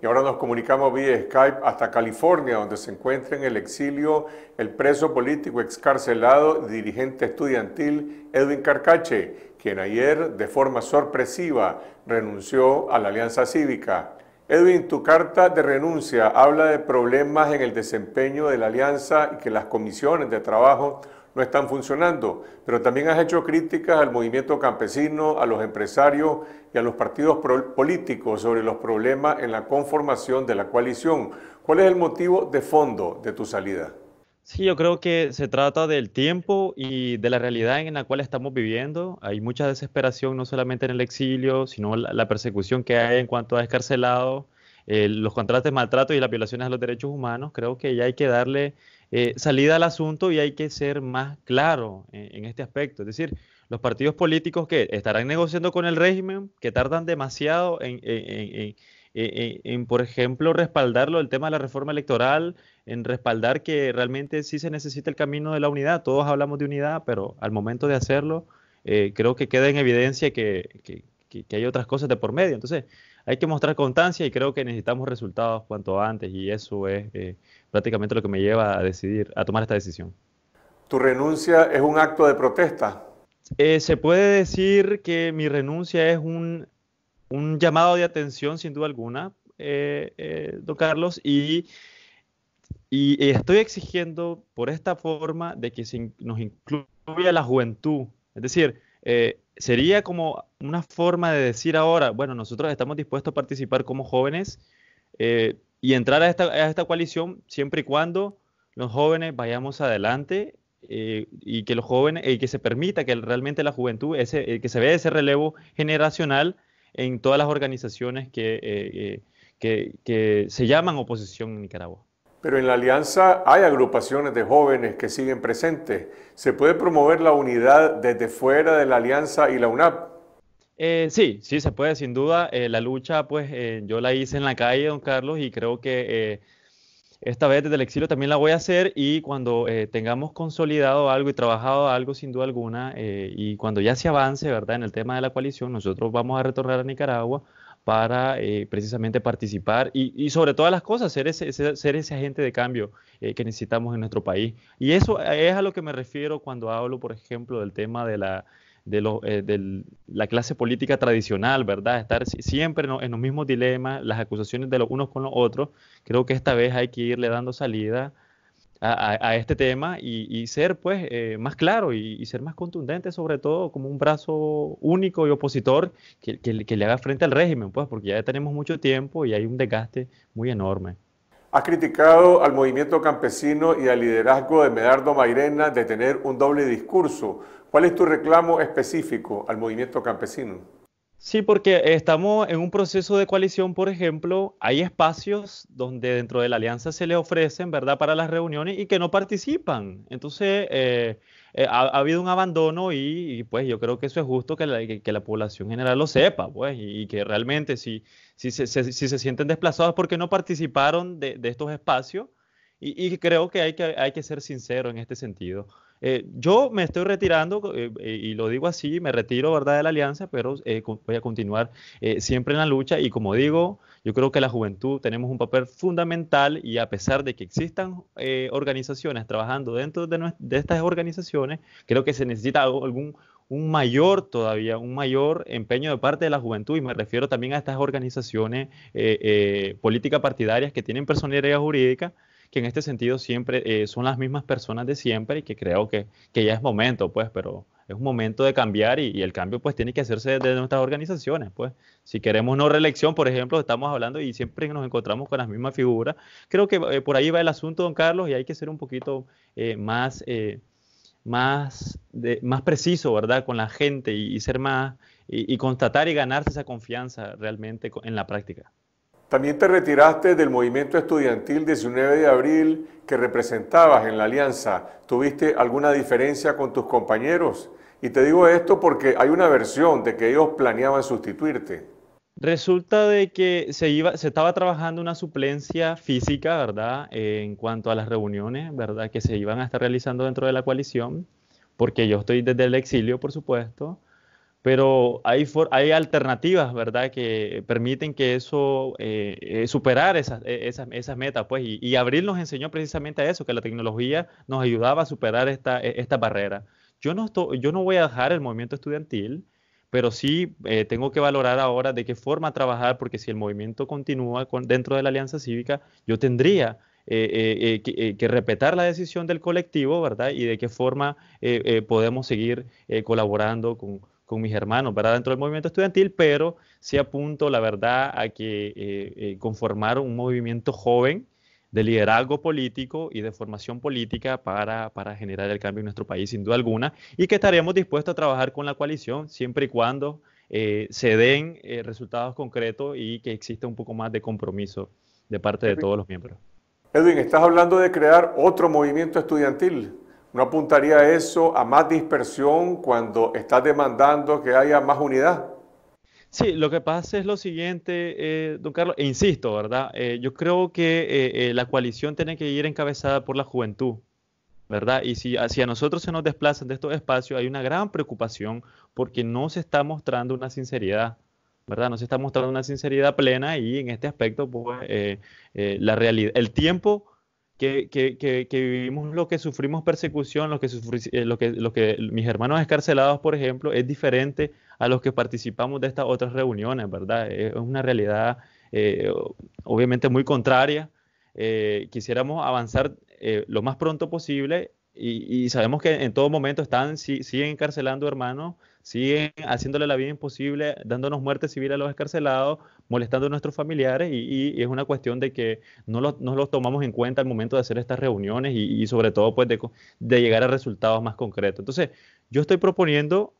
Y ahora nos comunicamos vía Skype hasta California, donde se encuentra en el exilio el preso político excarcelado y dirigente estudiantil Edwin Carcache, quien ayer, de forma sorpresiva, renunció a la Alianza Cívica. Edwin, tu carta de renuncia habla de problemas en el desempeño de la alianza y que las comisiones de trabajo no están funcionando, pero también has hecho críticas al movimiento campesino, a los empresarios y a los partidos políticos sobre los problemas en la conformación de la coalición. ¿Cuál es el motivo de fondo de tu salida? Sí, yo creo que se trata del tiempo y de la realidad en la cual estamos viviendo. Hay mucha desesperación, no solamente en el exilio, sino la, persecución que hay en cuanto a escarcelados, eh, los contratos de maltrato y las violaciones a los derechos humanos. Creo que ya hay que darle eh, salida al asunto y hay que ser más claro en, este aspecto. Es decir, los partidos políticos que estarán negociando con el régimen, que tardan demasiado en, en, en, por ejemplo, respaldarlo el tema de la reforma electoral, en respaldar que realmente sí se necesita el camino de la unidad. Todos hablamos de unidad, pero al momento de hacerlo, eh, creo que queda en evidencia que, hay otras cosas de por medio. Entonces, hay que mostrar constancia y creo que necesitamos resultados cuanto antes y eso es eh, prácticamente lo que me lleva a decidir, a tomar esta decisión. ¿Tu renuncia es un acto de protesta? Eh, se puede decir que mi renuncia es un, un llamado de atención, sin duda alguna, don Carlos, y y estoy exigiendo por esta forma de que se nos incluya la juventud. Es decir, eh, sería como una forma de decir ahora, bueno, nosotros estamos dispuestos a participar como jóvenes eh, y entrar a esta, coalición siempre y cuando los jóvenes vayamos adelante eh, y que los jóvenes, que se permita que realmente la juventud, que se vea ese relevo generacional en todas las organizaciones que se llaman oposición en Nicaragua. Pero en la alianza hay agrupaciones de jóvenes que siguen presentes. ¿Se puede promover la unidad desde fuera de la alianza y la UNAP? Eh, sí, sí, se puede, sin duda. Eh, la lucha, pues eh, yo la hice en la calle, don Carlos, y creo que esta vez desde el exilio también la voy a hacer y cuando tengamos consolidado algo y trabajado algo, sin duda alguna, y cuando ya se avance, ¿verdad?, en el tema de la coalición, nosotros vamos a retornar a Nicaragua para eh, precisamente participar y, sobre todas las cosas, ser ese, agente de cambio eh, que necesitamos en nuestro país. Y eso eh, es a lo que me refiero cuando hablo, por ejemplo, del tema de la, clase política tradicional, ¿verdad? Estar siempre en, en los mismos dilemas, las acusaciones de los unos con los otros. Creo que esta vez hay que irle dando salida a, este tema y, ser pues eh, más claro y, ser más contundente sobre todo como un brazo único y opositor que, que, le haga frente al régimen pues porque ya tenemos mucho tiempo y hay un desgaste muy enorme. Has criticado al movimiento campesino y al liderazgo de Medardo Mairena de tener un doble discurso. ¿Cuál es tu reclamo específico al movimiento campesino? Sí, porque estamos en un proceso de coalición, por ejemplo, hay espacios donde dentro de la alianza se les ofrecen, ¿verdad?, para las reuniones y que no participan. Entonces, eh, eh, ha, habido un abandono y, pues yo creo que eso es justo que la, población general lo sepa, pues, y, que realmente si, se, sienten desplazados porque no participaron de estos espacios, y, creo que hay, que hay que ser sincero en este sentido. Eh, yo me estoy retirando, eh, y lo digo así, me retiro, ¿verdad?, de la alianza, pero eh, voy a continuar siempre en la lucha. Y como digo, yo creo que la juventud tenemos un papel fundamental y a pesar de que existan organizaciones trabajando dentro de, de, estas organizaciones, creo que se necesita algún un mayor todavía, un mayor empeño de parte de la juventud, y me refiero también a estas organizaciones políticas partidarias que tienen personalidad jurídica, que en este sentido siempre eh, son las mismas personas de siempre y que creo que, ya es momento, pues, pero es un momento de cambiar y, el cambio pues tiene que hacerse desde nuestras organizaciones, pues. Si queremos no reelección, por ejemplo, estamos hablando y siempre nos encontramos con las mismas figuras. Creo que eh, por ahí va el asunto, don Carlos, y hay que ser un poquito eh, más... más, más preciso, ¿verdad?, con la gente y, ser más, y constatar y ganarse esa confianza realmente en la práctica. También te retiraste del movimiento estudiantil 19 de abril que representabas en la alianza. ¿Tuviste alguna diferencia con tus compañeros? Y te digo esto porque hay una versión de que ellos planeaban sustituirte. Resulta de que se, estaba trabajando una suplencia física, ¿verdad? Eh, en cuanto a las reuniones, ¿verdad? Que se iban a estar realizando dentro de la coalición, porque yo estoy desde el exilio, por supuesto pero hay, hay alternativas, ¿verdad?, que permiten que eso, eh, eh, superar e, esas, metas, pues, y, y, Abril nos enseñó precisamente a eso, que la tecnología nos ayudaba a superar esta, e, esta barrera. Yo no, estoy, yo no voy a dejar el movimiento estudiantil, pero sí eh, tengo que valorar ahora de qué forma trabajar, porque si el movimiento continúa dentro de la Alianza Cívica, yo tendría que, que, respetar la decisión del colectivo, ¿verdad? Y de qué forma podemos seguir colaborando con, con mis hermanos, para Dentro del movimiento estudiantil, pero sí apunto, la verdad, a que eh, eh, conformar un movimiento joven de liderazgo político y de formación política para, generar el cambio en nuestro país, sin duda alguna, y que estaremos dispuestos a trabajar con la coalición siempre y cuando eh, se den resultados concretos y que exista un poco más de compromiso de parte de todos los miembros. Edwin, estás hablando de crear otro movimiento estudiantil. ¿No apuntaría eso a más dispersión cuando estás demandando que haya más unidad? Sí, lo que pasa es lo siguiente, eh, don Carlos, e insisto, ¿verdad? Eh, yo creo que eh, la coalición tiene que ir encabezada por la juventud, ¿verdad? Y si hacia nosotros se nos desplazan de estos espacios, hay una gran preocupación porque no se está mostrando una sinceridad, ¿verdad? No se está mostrando una sinceridad plena y en este aspecto, pues, la realidad, el tiempo que, vivimos lo que sufrimos persecución, lo que, lo eh, lo que mis hermanos escarcelados, por ejemplo, es diferente a los que participamos de estas otras reuniones, ¿verdad? Es una realidad eh, obviamente muy contraria. Eh, quisiéramos avanzar lo más pronto posible y, sabemos que en todo momento están, siguen encarcelando hermanos, siguen haciéndole la vida imposible, dándonos muerte civil a los escarcelados, molestando a nuestros familiares y, es una cuestión de que no los, no tomamos en cuenta al momento de hacer estas reuniones y, sobre todo pues de, llegar a resultados más concretos. Entonces, yo estoy proponiendo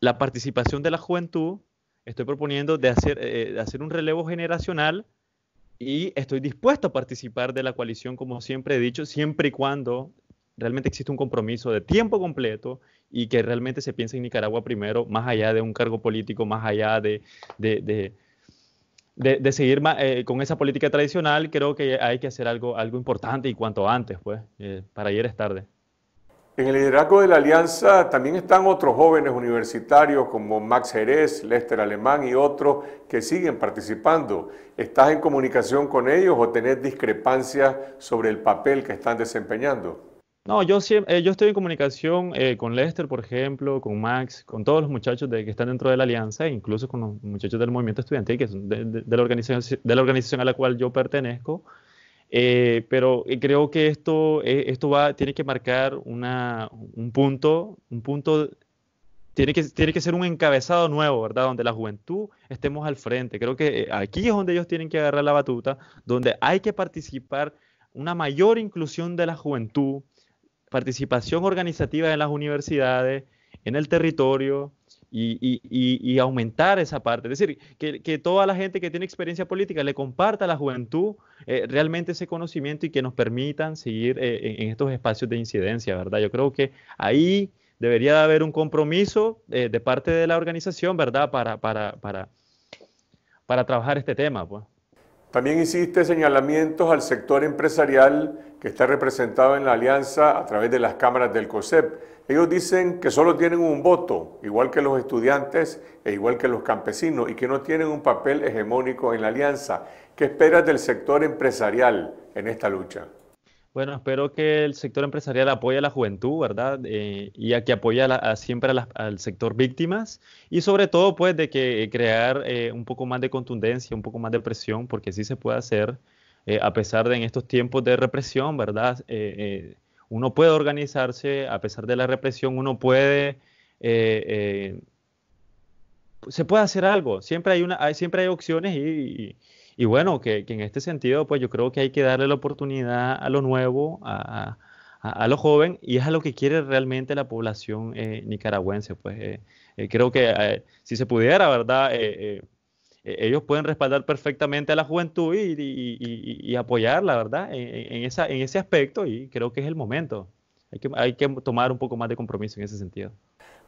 la participación de la juventud, estoy proponiendo de hacer, eh, hacer un relevo generacional y estoy dispuesto a participar de la coalición, como siempre he dicho, siempre y cuando realmente existe un compromiso de tiempo completo y que realmente se piense en Nicaragua primero, más allá de un cargo político, más allá de, de, de seguir eh, con esa política tradicional, creo que hay que hacer algo, algo importante y cuanto antes, pues, eh, para ayer es tarde. En el liderazgo de la alianza también están otros jóvenes universitarios como Max Jerez, Lester Alemán y otros que siguen participando. ¿Estás en comunicación con ellos o tenés discrepancias sobre el papel que están desempeñando? No, yo, siempre, eh, yo estoy en comunicación eh, con Lester, por ejemplo, con Max, con todos los muchachos de, que están dentro de la alianza, e incluso con los muchachos del movimiento estudiantil, que son de, la, organización, de la organización a la cual yo pertenezco. Eh, pero creo que esto, esto va, tiene que marcar un punto, un punto tiene que, tiene que ser un encabezado nuevo, ¿verdad? Donde la juventud estemos al frente. Creo que aquí es donde ellos tienen que agarrar la batuta, donde hay que participar una mayor inclusión de la juventud, participación organizativa en las universidades, en el territorio, y, aumentar esa parte. Es decir, que, toda la gente que tiene experiencia política le comparta a la juventud eh, realmente ese conocimiento y que nos permitan seguir eh, en estos espacios de incidencia, ¿verdad? Yo creo que ahí debería haber un compromiso eh, de parte de la organización, ¿verdad? Para, para, para, para trabajar este tema, pues. También hiciste señalamientos al sector empresarial que está representado en la alianza a través de las cámaras del COSEP. Ellos dicen que solo tienen un voto, igual que los estudiantes e igual que los campesinos, y que no tienen un papel hegemónico en la alianza. ¿Qué esperas del sector empresarial en esta lucha? Bueno, espero que el sector empresarial apoye a la juventud, ¿verdad? Eh, y a que apoye siempre al sector víctimas y sobre todo, pues, de que crear eh, un poco más de contundencia, un poco más de presión, porque sí se puede hacer, eh, a pesar de en estos tiempos de represión, ¿verdad? uno puede organizarse, a pesar de la represión, uno puede se puede hacer algo. Siempre hay una, siempre hay opciones y, y bueno, que, en este sentido, pues yo creo que hay que darle la oportunidad a lo nuevo, a, lo joven, y es a lo que quiere realmente la población eh, nicaragüense. Pues eh, eh, creo que si se pudiera, ¿verdad? E, ellos pueden respaldar perfectamente a la juventud y, y, y, apoyarla, ¿verdad? en, esa, en ese aspecto, y creo que es el momento hay que, tomar un poco más de compromiso en ese sentido.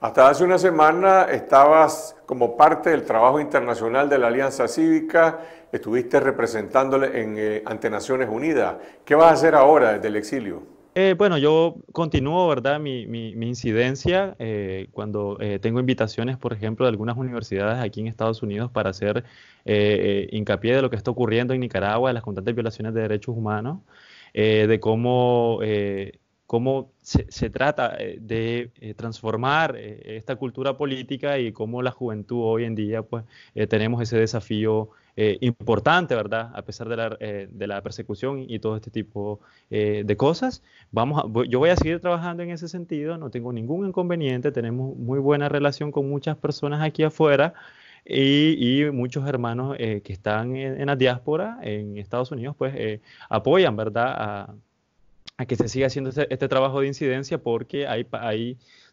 Hasta hace una semana estabas como parte del trabajo internacional de la Alianza Cívica, estuviste representándole en, eh, ante Naciones Unidas. ¿Qué vas a hacer ahora desde el exilio? Eh, bueno, yo continúo, ¿verdad? Mi, incidencia eh, cuando tengo invitaciones, por ejemplo, de algunas universidades aquí en Estados Unidos para hacer hincapié de lo que está ocurriendo en Nicaragua, de las constantes violaciones de derechos humanos, de cómo cómo se, trata eh, de eh, transformar eh, esta cultura política y cómo la juventud hoy en día, pues, tenemos ese desafío importante, ¿verdad? A pesar de la, persecución y todo este tipo de cosas. Vamos yo voy a seguir trabajando en ese sentido, no tengo ningún inconveniente, tenemos muy buena relación con muchas personas aquí afuera. Y, muchos hermanos que están en, la diáspora en Estados Unidos, pues apoyan, ¿verdad?, a que se siga haciendo este, trabajo de incidencia porque hay,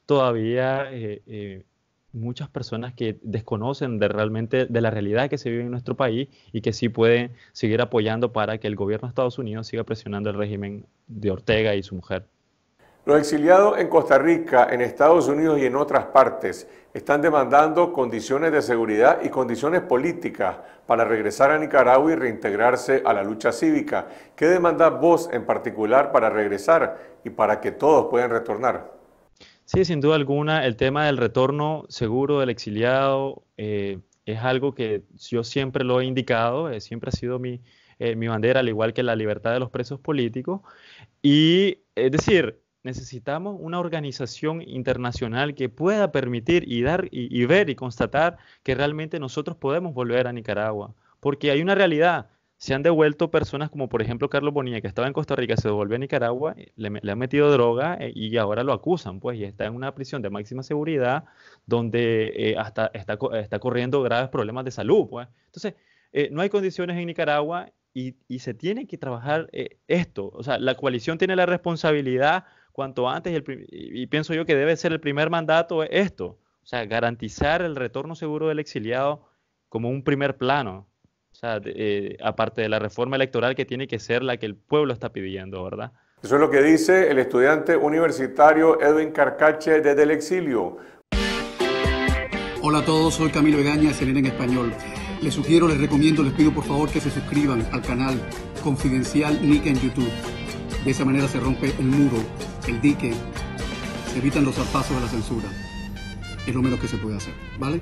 todavía eh, eh, muchas personas que desconocen de realmente de la realidad que se vive en nuestro país y que sí pueden seguir apoyando para que el gobierno de Estados Unidos siga presionando el régimen de Ortega y su mujer. Los exiliados en Costa Rica, en Estados Unidos y en otras partes están demandando condiciones de seguridad y condiciones políticas para regresar a Nicaragua y reintegrarse a la lucha cívica. ¿Qué demanda vos en particular para regresar y para que todos puedan retornar? Sí, sin duda alguna, el tema del retorno seguro del exiliado eh, es algo que yo siempre lo he indicado, eh, siempre ha sido mi, eh, mi bandera, al igual que la libertad de los presos políticos. Y es decir, Necesitamos una organización internacional que pueda permitir y dar y, ver y constatar que realmente nosotros podemos volver a Nicaragua, porque hay una realidad. Se han devuelto personas como por ejemplo Carlos Bonilla, que estaba en Costa Rica, se devolvió a Nicaragua, eh, le, le han metido droga eh, y ahora lo acusan, pues, y está en una prisión de máxima seguridad donde eh, hasta está, está, corriendo graves problemas de salud, pues. Entonces, no hay condiciones en Nicaragua y, y se tiene que trabajar esto. O sea, la coalición tiene la responsabilidad cuanto antes, y, pienso yo que debe ser el primer mandato esto, o sea, garantizar el retorno seguro del exiliado como un primer plano, o sea, eh, aparte de la reforma electoral que tiene que ser la que el pueblo está pidiendo, ¿verdad? Eso es lo que dice el estudiante universitario Edwin Carcache desde el exilio. Hola a todos, soy Camilo Egaña, CNN en español. Les sugiero, les recomiendo, les pido por favor que se suscriban al canal Confidencial Nick en YouTube de esa manera se rompe el muro, el dique, se evitan los zarpazos de la censura. Es lo menos que se puede hacer, ¿vale?